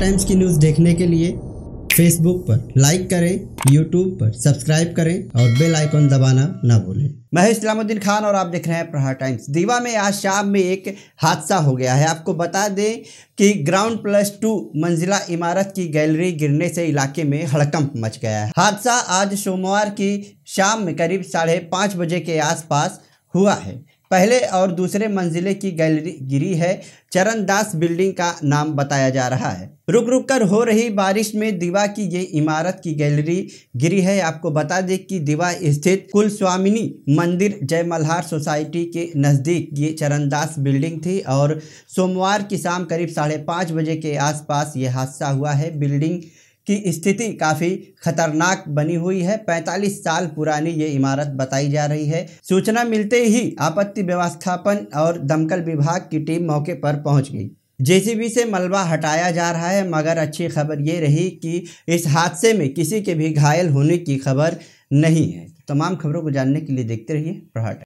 times की news देखने के लिए फेसबुक पर लाइक करें यूट्यूब पर सब्सक्राइब करें और बेल आइकन दबाना ना भूलें महेश इस्लामुद्दीन खान और आप देख रहे हैं प्रहार टाइम्स दीवा में आज शाम में एक हादसा हो गया है आपको बता दें कि ग्राउंड प्लस टू मंजिला इमारत की गैलरी गिरने से इलाके में हड़कंप मच गया है हादसा आज सोमवार की शाम में करीब साढ़े पाँच बजे के आसपास हुआ है पहले और दूसरे मंजिले की गैलरी गिरी है चरणदास बिल्डिंग का नाम बताया जा रहा है रुक रुक कर हो रही बारिश में दिवा की ये इमारत की गैलरी गिरी है आपको बता दें कि दिवा स्थित कुल स्वामिनी मंदिर जय मल्हार सोसाइटी के नज़दीक ये चरणदास बिल्डिंग थी और सोमवार की शाम करीब साढ़े पाँच बजे के आसपास ये हादसा हुआ है बिल्डिंग की स्थिति काफ़ी खतरनाक बनी हुई है 45 साल पुरानी ये इमारत बताई जा रही है सूचना मिलते ही आपत्ति व्यवस्थापन और दमकल विभाग की टीम मौके पर पहुंच गई जेसीबी से मलबा हटाया जा रहा है मगर अच्छी खबर ये रही कि इस हादसे में किसी के भी घायल होने की खबर नहीं है तमाम खबरों को जानने के लिए देखते रहिए प्रहाट